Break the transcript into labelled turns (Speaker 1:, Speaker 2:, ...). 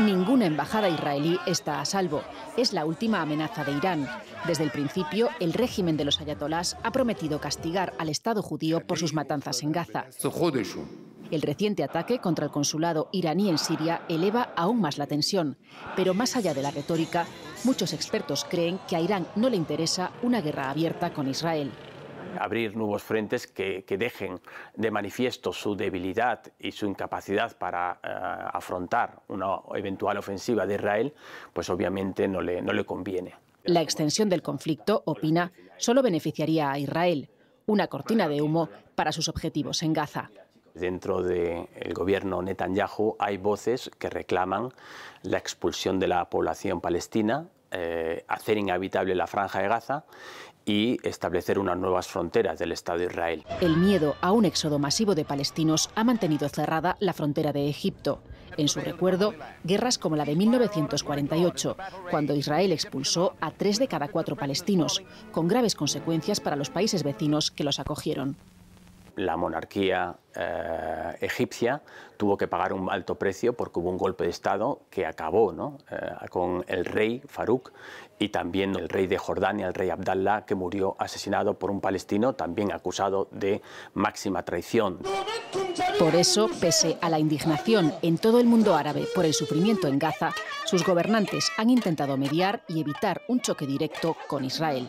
Speaker 1: Ninguna embajada israelí está a salvo. Es la última amenaza de Irán. Desde el principio, el régimen de los ayatolás ha prometido castigar al Estado judío por sus matanzas en Gaza. El reciente ataque contra el consulado iraní en Siria eleva aún más la tensión, pero más allá de la retórica, muchos expertos creen que a Irán no le interesa una guerra abierta con Israel
Speaker 2: abrir nuevos frentes que, dejen de manifiesto su debilidad y su incapacidad para eh, afrontar una eventual ofensiva de Israel, pues obviamente no le, conviene.
Speaker 1: La extensión del conflicto, opina, solo beneficiaría a Israel, una cortina de humo para sus objetivos en Gaza.
Speaker 2: Dentro del gobierno Netanyahu hay voces que reclaman la expulsión de la población palestina, eh, hacer inhabitable la franja de Gaza y establecer unas nuevas fronteras del Estado de Israel.
Speaker 1: El miedo a un éxodo masivo de palestinos ha mantenido cerrada la frontera de Egipto. En su recuerdo, guerras como la de 1948, cuando Israel expulsó a tres de cada cuatro palestinos, con graves consecuencias para los países vecinos que los acogieron
Speaker 2: la monarquía eh, egipcia tuvo que pagar un alto precio porque hubo un golpe de Estado que acabó eh, con el rey Farouk y también el rey de Jordania, el rey Abdallah, que murió asesinado por un palestino, también acusado de máxima traición.
Speaker 1: Por eso, pese a la indignación en todo el mundo árabe por el sufrimiento en Gaza, sus gobernantes han intentado mediar y evitar un choque directo con Israel.